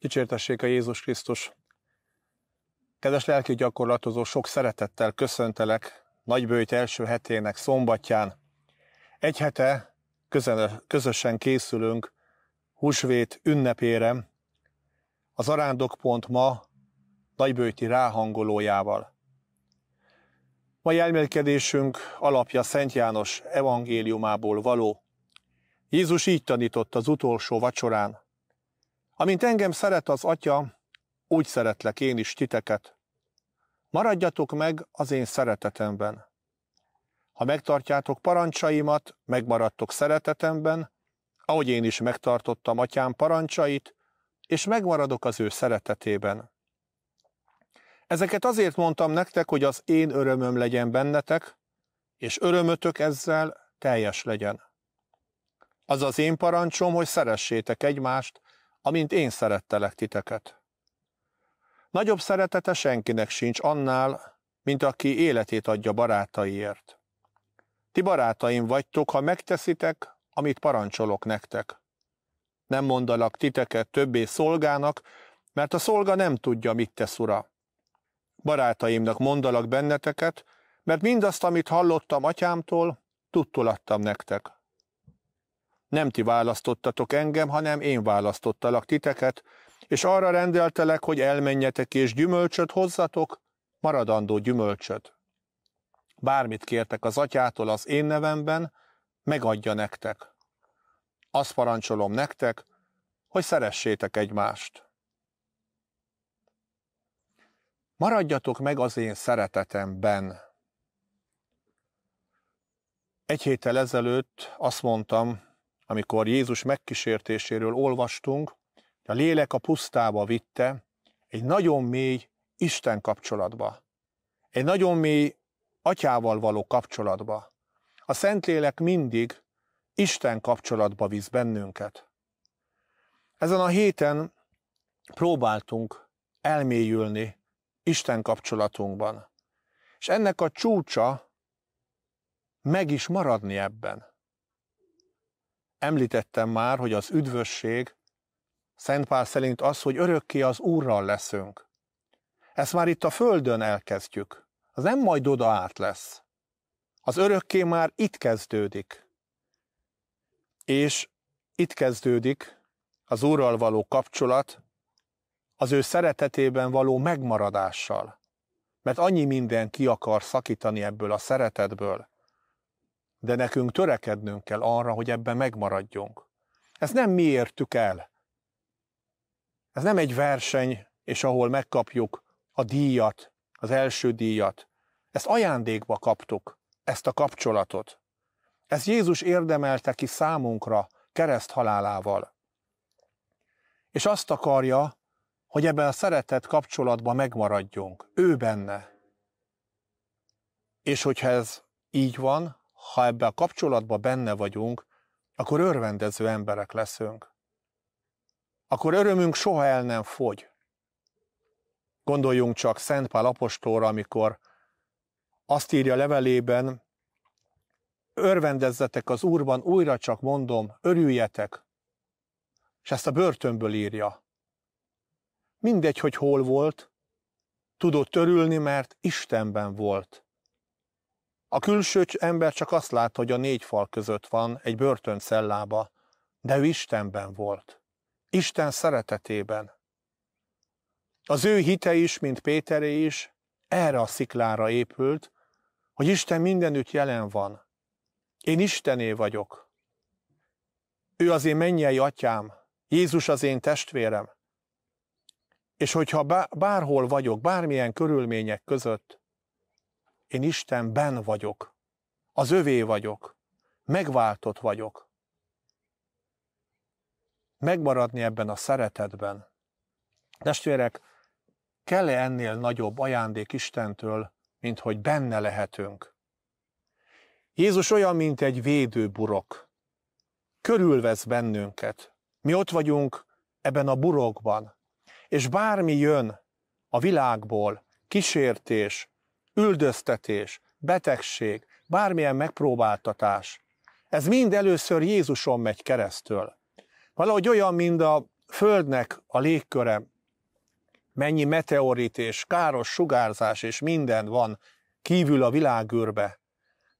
Dicsértessék a Jézus Krisztus! Kedves lelki gyakorlatozó, sok szeretettel köszöntelek Nagybőjt első hetének szombatján. Egy hete közösen készülünk húsvét ünnepére, az arándokpont ma Nagybőjti ráhangolójával. Mai elmélkedésünk alapja Szent János evangéliumából való. Jézus így tanított az utolsó vacsorán. Amint engem szeret az Atya, úgy szeretlek én is titeket. Maradjatok meg az én szeretetemben. Ha megtartjátok parancsaimat, megmaradtok szeretetemben, ahogy én is megtartottam atyám parancsait, és megmaradok az ő szeretetében. Ezeket azért mondtam nektek, hogy az én örömöm legyen bennetek, és örömötök ezzel teljes legyen. Az az én parancsom, hogy szeressétek egymást, amint én szerettelek titeket. Nagyobb szeretete senkinek sincs annál, mint aki életét adja barátaiért. Ti barátaim vagytok, ha megteszitek, amit parancsolok nektek. Nem mondalak titeket többé szolgának, mert a szolga nem tudja, mit tesz ura. Barátaimnak mondalak benneteket, mert mindazt, amit hallottam atyámtól, tudtulattam nektek. Nem ti választottatok engem, hanem én választottalak titeket, és arra rendeltelek, hogy elmenjetek és gyümölcsöt hozzatok, maradandó gyümölcsöt. Bármit kértek az atyától az én nevemben, megadja nektek. Azt parancsolom nektek, hogy szeressétek egymást. Maradjatok meg az én szeretetemben. Egy héttel ezelőtt azt mondtam, amikor Jézus megkísértéséről olvastunk, a lélek a pusztába vitte egy nagyon mély Isten kapcsolatba, egy nagyon mély atyával való kapcsolatba. A Szentlélek mindig Isten kapcsolatba visz bennünket. Ezen a héten próbáltunk elmélyülni Isten kapcsolatunkban. És ennek a csúcsa meg is maradni ebben. Említettem már, hogy az üdvösség Szentpál szerint az, hogy örökké az Úrral leszünk. Ezt már itt a Földön elkezdjük. Az nem majd oda át lesz. Az örökké már itt kezdődik. És itt kezdődik az Úrral való kapcsolat, az ő szeretetében való megmaradással. Mert annyi minden ki akar szakítani ebből a szeretetből, de nekünk törekednünk kell arra, hogy ebben megmaradjunk. Ez nem mi értük el. Ez nem egy verseny, és ahol megkapjuk a díjat, az első díjat. Ezt ajándékba kaptuk, ezt a kapcsolatot. Ezt Jézus érdemelte ki számunkra kereszt halálával. És azt akarja, hogy ebben a szeretett kapcsolatban megmaradjunk, ő benne. És hogyha ez így van, ha ebbe a kapcsolatba benne vagyunk, akkor örvendező emberek leszünk. Akkor örömünk soha el nem fogy. Gondoljunk csak Szent Pál apostolra, amikor azt írja levelében, örvendezzetek az Úrban, újra csak mondom, örüljetek. És ezt a börtönből írja. Mindegy, hogy hol volt, tudott örülni, mert Istenben volt. A külső ember csak azt lát, hogy a négy fal között van, egy börtön cellába, de ő Istenben volt. Isten szeretetében. Az ő hite is, mint Péteré is, erre a sziklára épült, hogy Isten mindenütt jelen van. Én Istené vagyok. Ő az én mennyei atyám, Jézus az én testvérem. És hogyha bárhol vagyok, bármilyen körülmények között, én Istenben vagyok, az övé vagyok, megváltott vagyok. Megmaradni ebben a szeretetben. Testvérek, kell-e ennél nagyobb ajándék Istentől, mint hogy benne lehetünk? Jézus olyan, mint egy védőburok. Körülvesz bennünket. Mi ott vagyunk ebben a burokban. És bármi jön a világból, kísértés, üldöztetés, betegség, bármilyen megpróbáltatás. Ez mind először Jézuson megy keresztül. Valahogy olyan, mint a Földnek a légköre, mennyi meteorit és káros sugárzás és minden van kívül a világűrbe,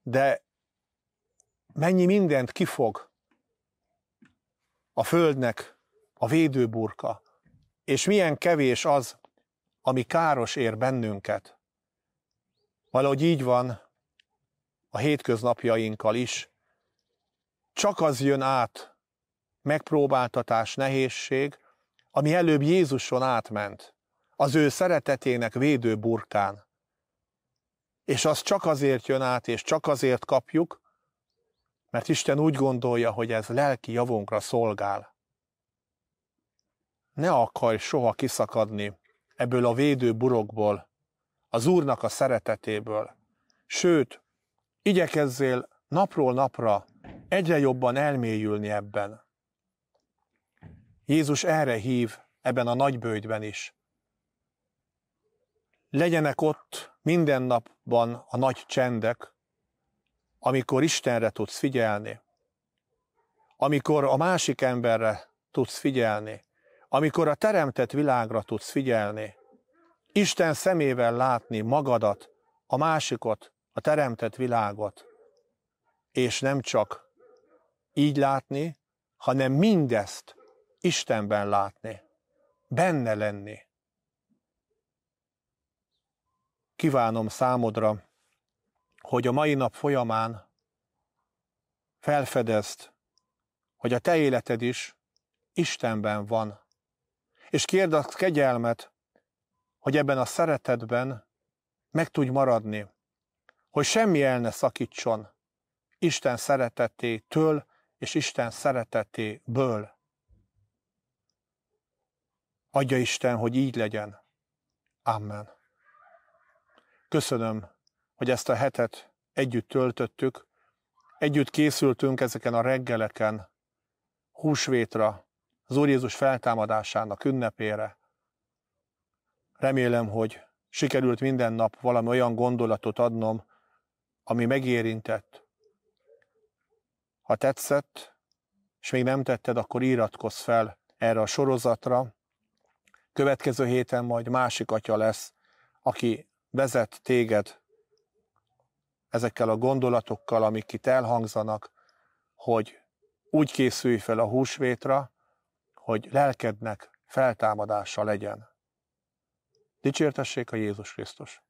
de mennyi mindent kifog a Földnek a védőburka, és milyen kevés az, ami káros ér bennünket. Valahogy így van a hétköznapjainkkal is. Csak az jön át, megpróbáltatás, nehézség, ami előbb Jézuson átment, az ő szeretetének védő burkán. És az csak azért jön át, és csak azért kapjuk, mert Isten úgy gondolja, hogy ez lelki javunkra szolgál. Ne akarj soha kiszakadni ebből a védő burokból, az Úrnak a szeretetéből. Sőt, igyekezzél napról napra egyre jobban elmélyülni ebben. Jézus erre hív ebben a nagybőjtben is. Legyenek ott minden napban a nagy csendek, amikor Istenre tudsz figyelni, amikor a másik emberre tudsz figyelni, amikor a teremtett világra tudsz figyelni, Isten szemével látni magadat, a másikot, a teremtett világot, és nem csak így látni, hanem mindezt Istenben látni, benne lenni. Kívánom számodra, hogy a mai nap folyamán felfedezd, hogy a te életed is Istenben van, és kérd a kegyelmet, hogy ebben a szeretetben meg tudj maradni, hogy semmi el ne szakítson Isten szeretetétől és Isten szeretetéből. Adja Isten, hogy így legyen. Amen. Köszönöm, hogy ezt a hetet együtt töltöttük, együtt készültünk ezeken a reggeleken, húsvétra, az Úr Jézus feltámadásának ünnepére. Remélem, hogy sikerült minden nap valami olyan gondolatot adnom, ami megérintett. Ha tetszett, és még nem tetted, akkor iratkozz fel erre a sorozatra. Következő héten majd másik atya lesz, aki vezet téged ezekkel a gondolatokkal, amik itt elhangzanak, hogy úgy készülj fel a húsvétra, hogy lelkednek feltámadása legyen. Dicsértessék a Jézus Krisztus!